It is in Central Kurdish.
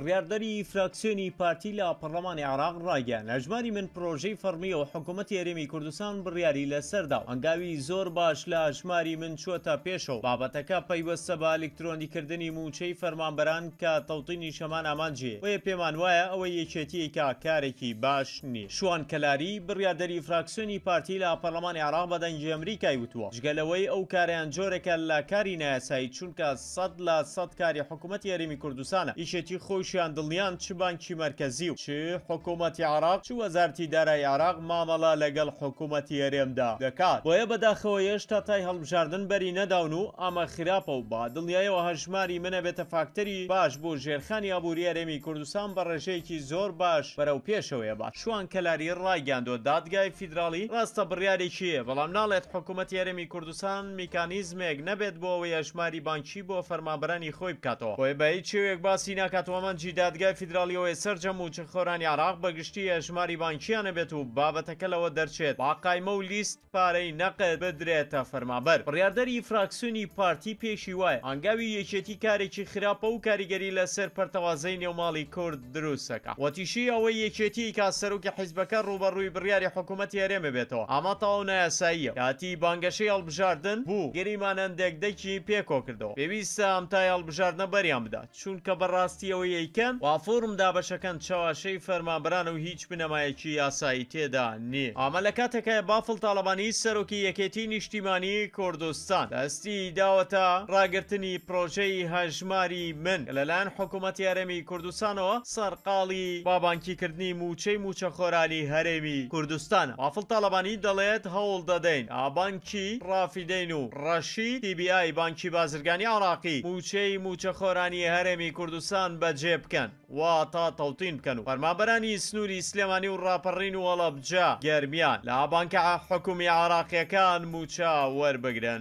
بڕاردەری فراکسیۆنی پارتی لە پەرلەمانی عراق ڕاگەیان ئەژماری من پرۆژەی فەرمی و حکوومەتی هەرێمی کوردستان بڕیاری لەسەردا ئەنگاوی زۆر باش لە ئەژماری من چوەتە پێشەوە بابەتەکە پەیوەستە بە ئەلکترۆنیکردنی موچەی فەرمانبەران کە تەوتینی شەمان ئامانجێ وەیە پێمان وایە ئەوە یەکێتیەکە کارێکی باش نی شوان کەلاری بڕیادەری فراکسیۆنی پارتی لە پەرلەمانی عراق بەدەنجی ئەمریکای وتووە ژگەلەوەی ئەو کاریان جۆرەکە لە کاری نایاسایی چونکە سەد لە سەد کاری حکوومەتی هەرێمی کوردستانە ئیشێتی خۆش چیان دڵنیان چ بانکی مرکزی و چ حکوومەتتی عراق چ وەزارتی دارای عراق مامەڵا لەگەڵ حکوومەتتی هەرێمدا دەکات بۆیە بەداخەوە هێشتا تای هەڵبژاردن بەری نەداون و ئامە خراپە و با دڵنیایەوە هەژماری منە بێتە فاکتەری باش بۆ ژێرخانی ئابووری هەرێمی کوردستان بە ڕێژەیەکی زۆر باش بەرەو پێشەوەیە باش شوان کەلاری ڕایگەاندۆ دادگای فیدراڵی ڕاستە بڕیارێکیە بەڵام ناڵێت حکوومەتتی هەرێمی کوردستان میکانیزمێک نەبێت بۆ ئەوەی هەژماری بانکی بۆ فەرمابرانی خۆی بکاتەوە خۆی بە هیچ شێوێک باسی ناکاتەوەمان خەڵکی دادگای فیدراالیەوەی سرجەم و چ خۆرانی عراق بەگشتی ژماری بانکییانە بێت و بابەتەکەلەوە دەرچێت باقایمە و لیست پارەی نەقێت بدرێتە فەرمابەر بڕاردەری فراکسیونی پارتی پێشی وایە ئەنگاوی یەکێتی کارێکی خراپە و کاریگەری لەسەر پەرتەوازەی نێوماڵی کورد دروستەکە وتیشی ئەوەی یەکێتی کا سەرروکی حیزبەکە ڕوبەڕووی بڕیاری حکوومەتی هەرێمە بێتەوە ئەمە تاو نایاساییە یاتی بانگەشەی هەڵبژاردن بوو گەریمانەندێک دەکی پێکۆ کردەوە پێویستە ئەم تا هەڵبژاردنە بەریان بدات چونکە بەڕاستی ئەوەی بیکەن وافورم دا بەشەکەن چاواشەی فەرمانبران و هیچ بنەمایەکی یاسایی تێدا نێ ئامە لە کاتەکەی بافڵ تاالبانی سەرۆکی یەکێتی نیشتیمانی کوردستان دەستی داوەتە ڕاگررتنی پرۆژەی هەژماری من لەلایەن حکوومەتی یارەمی کوردستانەوە سەرقاڵی بابانکیکردنی موچەی موچەخۆرانی هەرێمی کوردستان وافڵ تاالبانی دەڵێت هەوڵ دەدەین ئابانکی ڕافیدەین و ڕەشی دیBI بانکی بازرگانی عراقی موچەی موچەخۆرانی هەرێمی کوردستان بەجێ بکەن وا تا تەوتین بکەن و فەرمابەرانی سنووری سلێمانی و ڕاپەڕین و وەڵە بجا گەرمیان لە ئابانکە حکومی عراقیەکان موچا وەربگرن